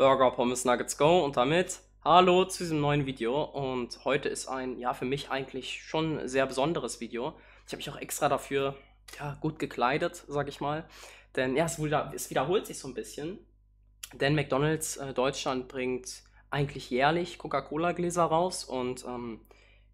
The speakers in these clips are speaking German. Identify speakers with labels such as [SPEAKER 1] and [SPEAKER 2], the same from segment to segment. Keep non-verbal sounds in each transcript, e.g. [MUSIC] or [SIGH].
[SPEAKER 1] Burger, Pommes, Nuggets Go und damit hallo zu diesem neuen Video und heute ist ein, ja für mich eigentlich schon sehr besonderes Video. Ich habe mich auch extra dafür, ja, gut gekleidet, sag ich mal, denn ja, es, wieder, es wiederholt sich so ein bisschen, denn McDonalds äh, Deutschland bringt eigentlich jährlich Coca-Cola-Gläser raus und ähm,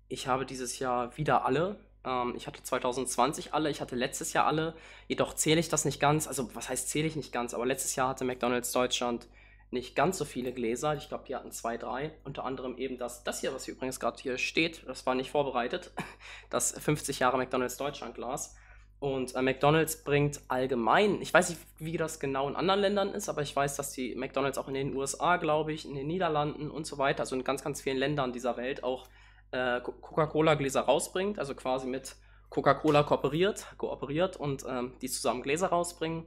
[SPEAKER 1] ich habe dieses Jahr wieder alle, ähm, ich hatte 2020 alle, ich hatte letztes Jahr alle, jedoch zähle ich das nicht ganz. Also, was heißt zähle ich nicht ganz? Aber letztes Jahr hatte McDonalds Deutschland nicht ganz so viele Gläser. Ich glaube, die hatten zwei, drei. Unter anderem eben das, das hier, was hier übrigens gerade hier steht. Das war nicht vorbereitet. [LAUGHS] Das 50 Jahre McDonalds Deutschland Glas. Und äh, McDonalds bringt allgemein, ich weiß nicht, wie das genau in anderen Ländern ist, aber ich weiß, dass die McDonalds auch in den USA, glaube ich, in den Niederlanden und so weiter, also in ganz, ganz vielen Ländern dieser Welt auch äh, Coca-Cola-Gläser rausbringt, also quasi mit Coca-Cola kooperiert, kooperiert und ähm, die zusammen Gläser rausbringen.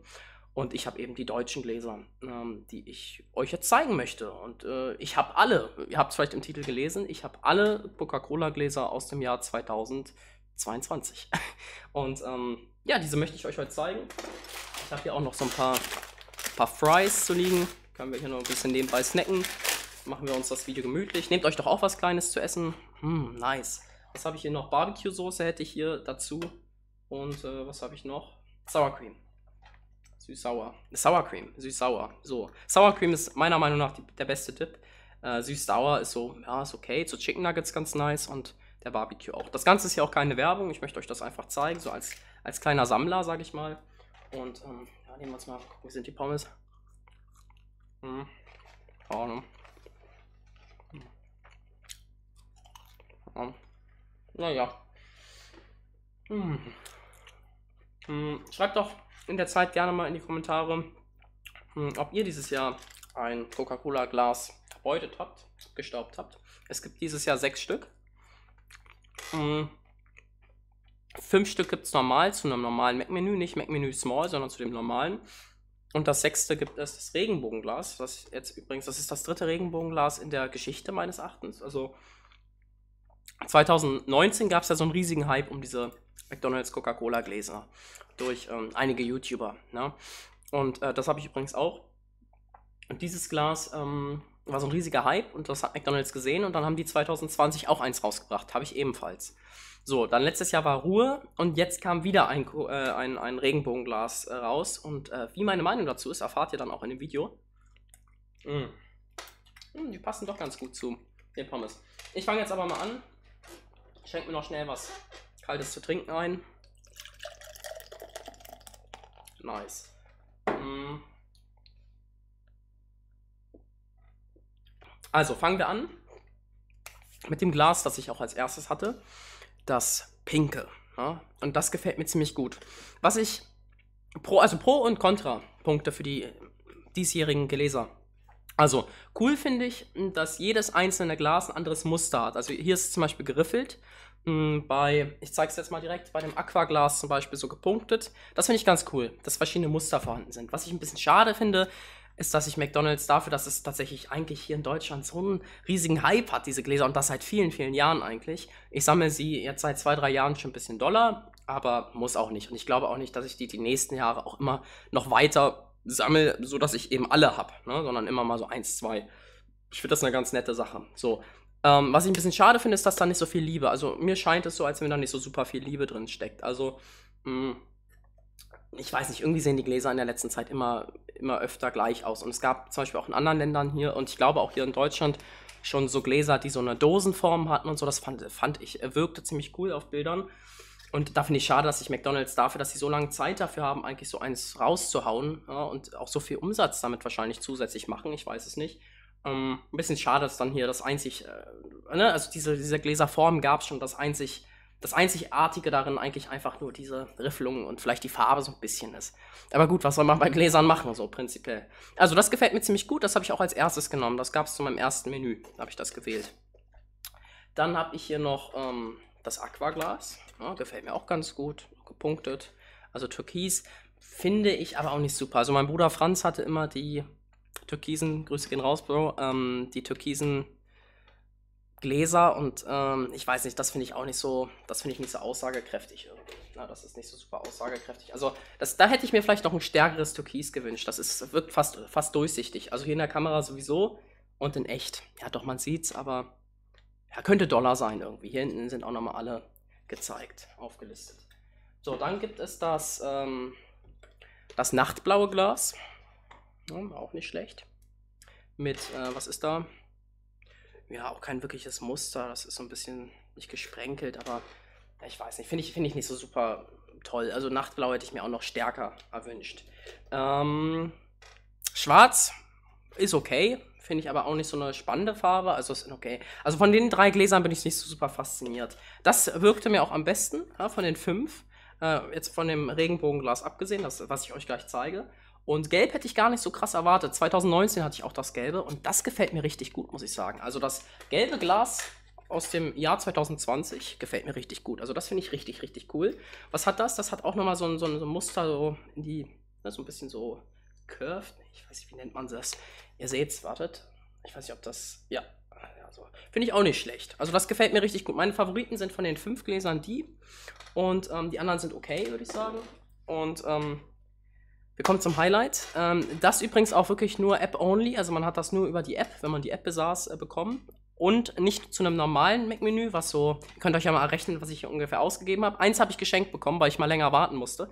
[SPEAKER 1] Und ich habe eben die deutschen Gläser, ähm, die ich euch jetzt zeigen möchte. Und äh, ich habe alle, ihr habt es vielleicht im Titel gelesen, ich habe alle Coca-Cola-Gläser aus dem Jahr 2022. [LAUGHS] Und ähm, ja, diese möchte ich euch heute zeigen. Ich habe hier auch noch so ein paar, paar Fries zu liegen. Können wir hier noch ein bisschen nebenbei snacken. Machen wir uns das Video gemütlich. Nehmt euch doch auch was Kleines zu essen. Hm, nice. Was habe ich hier noch? Barbecue-Soße hätte ich hier dazu. Und äh, was habe ich noch? Sour Cream. Süß-sauer. Sour Cream, süß-sauer. So. Sour Cream ist meiner Meinung nach die, der beste Tipp. Äh, süß-sauer ist so, ja, ist okay. Zu Chicken Nuggets ganz nice und der Barbecue auch. Das Ganze ist ja auch keine Werbung. Ich möchte euch das einfach zeigen, so als, als kleiner Sammler, sage ich mal. Und ähm, ja, nehmen wir uns mal, gucken, wie sind die Pommes? Hm. hm. Ja, ne? ja. Naja. Hm. Hm. Schreibt doch in der Zeit gerne mal in die Kommentare, hm, ob ihr dieses Jahr ein Coca-Cola-Glas verbeutet habt, gestaubt habt. Es gibt dieses Jahr sechs Stück. Hm, fünf Stück gibt es normal zu einem normalen Mac-Menü, nicht Mac-Menü Small, sondern zu dem normalen. Und das sechste gibt es das Regenbogenglas. Das jetzt übrigens, das ist das dritte Regenbogenglas in der Geschichte meines Erachtens. Also 2019 gab es ja so einen riesigen Hype um diese McDonalds Coca-Cola Gläser durch ähm, einige YouTuber. Ne? Und äh, das habe ich übrigens auch. Und dieses Glas ähm, war so ein riesiger Hype und das hat McDonalds gesehen und dann haben die 2020 auch eins rausgebracht. Habe ich ebenfalls. So, dann letztes Jahr war Ruhe und jetzt kam wieder ein, äh, ein, ein Regenbogenglas äh, raus. Und äh, wie meine Meinung dazu ist, erfahrt ihr dann auch in dem Video. Mm. Mm, die passen doch ganz gut zu den Pommes. Ich fange jetzt aber mal an. Schenk mir noch schnell was kaltes zu trinken ein. Nice. Hm. Also fangen wir an mit dem Glas, das ich auch als erstes hatte. Das Pinke. Ja? Und das gefällt mir ziemlich gut. Was ich pro, also Pro und Contra Punkte für die diesjährigen Gläser. Also, cool finde ich, dass jedes einzelne Glas ein anderes Muster hat. Also hier ist es zum Beispiel geriffelt Mm, bei, ich zeige es jetzt mal direkt, bei dem Aquaglas zum Beispiel so gepunktet. Das finde ich ganz cool, dass verschiedene Muster vorhanden sind. Was ich ein bisschen schade finde, ist, dass ich McDonalds dafür, dass es tatsächlich eigentlich hier in Deutschland so einen riesigen Hype hat, diese Gläser, und das seit vielen, vielen Jahren eigentlich. Ich sammle sie jetzt seit zwei, drei Jahren schon ein bisschen Dollar, aber muss auch nicht. Und ich glaube auch nicht, dass ich die die nächsten Jahre auch immer noch weiter sammle, sodass ich eben alle habe, ne? sondern immer mal so eins, zwei. Ich finde das eine ganz nette Sache. So, ähm, was ich ein bisschen schade finde, ist, dass da nicht so viel Liebe. Also mir scheint es so, als wenn da nicht so super viel Liebe drin steckt. Also, mh, hm, ich weiß nicht, irgendwie sehen die Gläser in der letzten Zeit immer, immer öfter gleich aus. Und es gab zum Beispiel auch in anderen Ländern hier und ich glaube auch hier in Deutschland schon so Gläser, die so eine Dosenform hatten und so. Das fand, fand ich, wirkte ziemlich cool auf Bildern. Und da finde ich schade, dass sich McDonalds dafür, dass sie so lange Zeit dafür haben, eigentlich so eins rauszuhauen ja, und auch so viel Umsatz damit wahrscheinlich zusätzlich machen. Ich weiß es nicht. Ähm, ein bisschen schade ist dann hier das einzig, äh, ne? also diese, diese Gläserform gab es schon, das einzig, das einzigartige darin eigentlich einfach nur diese Riffelungen und vielleicht die Farbe so ein bisschen ist. Aber gut, was soll man bei Gläsern machen, so prinzipiell? Also das gefällt mir ziemlich gut, das habe ich auch als erstes genommen, das gab es zu meinem ersten Menü, habe ich das gewählt. Dann habe ich hier noch ähm, das Aquaglas, ja, gefällt mir auch ganz gut, gepunktet, also türkis, finde ich aber auch nicht super. Also mein Bruder Franz hatte immer die türkisen, Grüße gehen raus, Bro, ähm, die türkisen Gläser und ähm, ich weiß nicht, das finde ich auch nicht so, das finde ich nicht so aussagekräftig Na, das ist nicht so super aussagekräftig. Also das, da hätte ich mir vielleicht noch ein stärkeres Türkis gewünscht. Das ist, wirkt fast, fast durchsichtig. Also hier in der Kamera sowieso und in echt. Ja, doch, man sieht's, aber ja, könnte Dollar sein irgendwie. Hier hinten sind auch nochmal alle gezeigt, aufgelistet. So, dann gibt es das, ähm, das nachtblaue Glas. Ja, auch nicht schlecht. Mit, äh, was ist da? Ja, auch kein wirkliches Muster. Das ist so ein bisschen nicht gesprenkelt, aber ich weiß nicht. Finde ich, find ich nicht so super toll. Also Nachtblau hätte ich mir auch noch stärker erwünscht. Ähm, Schwarz ist okay. Finde ich aber auch nicht so eine spannende Farbe. Also ist okay. Also von den drei Gläsern bin ich nicht so super fasziniert. Das wirkte mir auch am besten ja, von den fünf. Äh, jetzt von dem Regenbogenglas abgesehen, das, was ich euch gleich zeige. Und gelb hätte ich gar nicht so krass erwartet. 2019 hatte ich auch das gelbe und das gefällt mir richtig gut, muss ich sagen. Also das gelbe Glas aus dem Jahr 2020 gefällt mir richtig gut. Also das finde ich richtig, richtig cool. Was hat das? Das hat auch nochmal so ein, so ein, so ein Muster, so in die, ne, so ein bisschen so curved. Ich weiß nicht, wie nennt man das? Ihr seht's, wartet. Ich weiß nicht, ob das, ja. Also, finde ich auch nicht schlecht. Also das gefällt mir richtig gut. Meine Favoriten sind von den fünf Gläsern die und ähm, die anderen sind okay, würde ich sagen. Und ähm, wir kommen zum Highlight. Ähm, das übrigens auch wirklich nur App-only, also man hat das nur über die App, wenn man die App besaß, äh, bekommen. Und nicht zu einem normalen Mac-Menü, was so, ihr könnt euch ja mal errechnen, was ich ungefähr ausgegeben habe. Eins habe ich geschenkt bekommen, weil ich mal länger warten musste.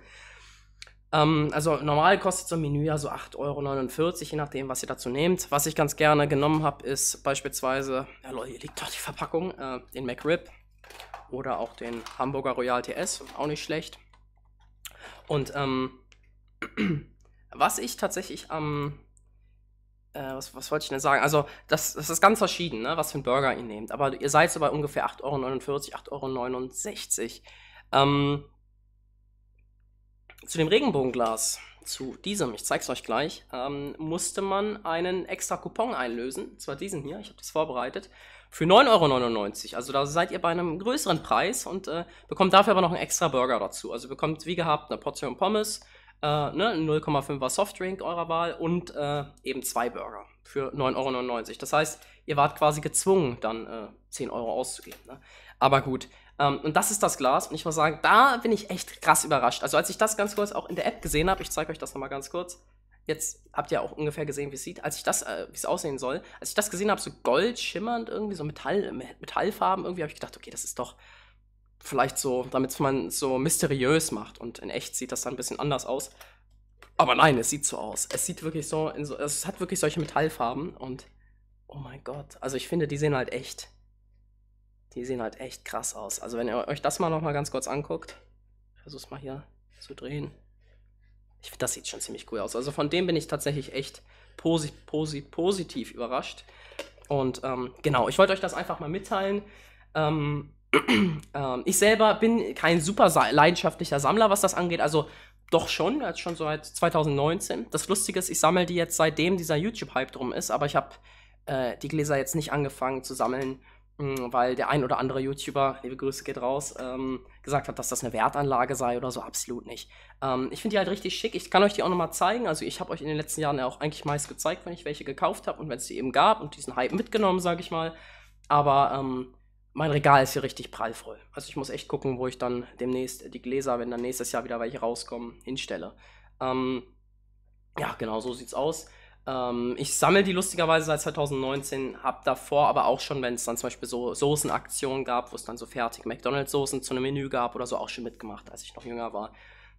[SPEAKER 1] Ähm, also normal kostet so ein Menü ja so 8,49 Euro, je nachdem, was ihr dazu nehmt. Was ich ganz gerne genommen habe, ist beispielsweise, ja Leute, hier liegt doch die Verpackung, äh, den MacRib oder auch den Hamburger Royal TS, auch nicht schlecht. Und ähm, was ich tatsächlich am. Äh, was, was wollte ich denn sagen? Also, das, das ist ganz verschieden, ne, was für einen Burger ihr nehmt. Aber ihr seid so bei ungefähr 8,49 Euro, 8,69 Euro. Ähm, zu dem Regenbogenglas, zu diesem, ich zeig's euch gleich, ähm, musste man einen extra Coupon einlösen. Zwar diesen hier, ich habe das vorbereitet, für 9,99 Euro. Also da seid ihr bei einem größeren Preis und äh, bekommt dafür aber noch einen extra Burger dazu. Also bekommt wie gehabt eine Portion Pommes, äh, ne, 0,5er Softdrink eurer Wahl und äh, eben zwei Burger für 9,99 Euro. Das heißt, ihr wart quasi gezwungen, dann äh, 10 Euro auszugeben. Ne? Aber gut. Ähm, und das ist das Glas. Und ich muss sagen, da bin ich echt krass überrascht. Also als ich das ganz kurz auch in der App gesehen habe, ich zeige euch das nochmal ganz kurz. Jetzt habt ihr auch ungefähr gesehen, wie es sieht. Als ich das, äh, wie es aussehen soll, als ich das gesehen habe, so gold schimmernd irgendwie, so Metall, Metallfarben irgendwie, habe ich gedacht, okay, das ist doch, vielleicht so, damit man so mysteriös macht. Und in echt sieht das dann ein bisschen anders aus. Aber nein, es sieht so aus. Es sieht wirklich so, so es hat wirklich solche Metallfarben und oh mein Gott. Also ich finde, die sehen halt echt, die sehen halt echt krass aus. Also wenn ihr euch das mal nochmal ganz kurz anguckt, ich versuch's mal hier zu drehen. Ich finde, das sieht schon ziemlich cool aus. Also von dem bin ich tatsächlich echt posi posi positiv überrascht. Und ähm, genau, ich wollte euch das einfach mal mitteilen. Ähm, ähm, ich selber bin kein super leidenschaftlicher Sammler, was das angeht. Also doch schon, jetzt schon seit 2019. Das Lustige ist, ich sammle die jetzt seitdem dieser YouTube-Hype drum ist, aber ich habe äh, die Gläser jetzt nicht angefangen zu sammeln, mh, hm, weil der ein oder andere YouTuber, liebe Grüße geht raus, ähm, gesagt hat, dass das eine Wertanlage sei oder so. Absolut nicht. Ähm, ich finde die halt richtig schick. Ich kann euch die auch nochmal zeigen. Also ich habe euch in den letzten Jahren ja auch eigentlich meist gezeigt, wenn ich welche gekauft habe und wenn es die eben gab und diesen Hype mitgenommen, sage ich mal. Aber ähm, mein Regal ist hier richtig prallvoll. Also ich muss echt gucken, wo ich dann demnächst die Gläser, wenn dann nächstes Jahr wieder welche rauskommen, hinstelle. Ähm, ja, genau, so sieht's aus. Ähm, ich sammle die lustigerweise seit 2019, hab davor aber auch schon, wenn es dann zum Beispiel so Soßenaktionen gab, wo es dann so fertig McDonalds-Soßen zu einem Menü gab oder so, auch schon mitgemacht, als ich noch jünger war.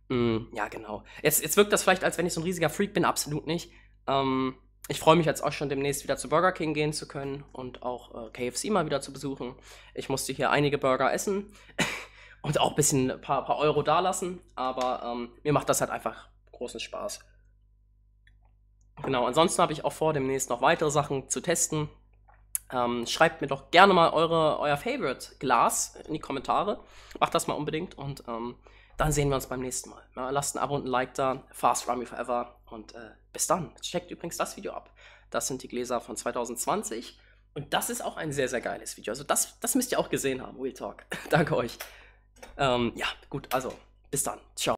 [SPEAKER 1] Mm, ja, genau. Jetzt, jetzt wirkt das vielleicht, als wenn ich so ein riesiger Freak bin, absolut nicht. Ähm, ich freue mich jetzt auch schon demnächst wieder zu Burger King gehen zu können und auch äh, KFC mal wieder zu besuchen. Ich musste hier einige Burger essen [LAUGHS] und auch ein bisschen ein paar, paar Euro dalassen, aber ähm, mir macht das halt einfach großen Spaß. Genau, ansonsten habe ich auch vor, demnächst noch weitere Sachen zu testen. Ähm, schreibt mir doch gerne mal eure, euer Favorite Glas in die Kommentare. Macht das mal unbedingt und ähm, dann sehen wir uns beim nächsten Mal. Ja, ne? lasst ein Abo und ein Like da. Fast Rummy Forever und äh, bis dann. Checkt übrigens das Video ab. Das sind die Gläser von 2020 und das ist auch ein sehr, sehr geiles Video. Also das, das müsst ihr auch gesehen haben. Real Talk. [LAUGHS] Danke euch. Ähm, ja, gut, also bis dann. Ciao.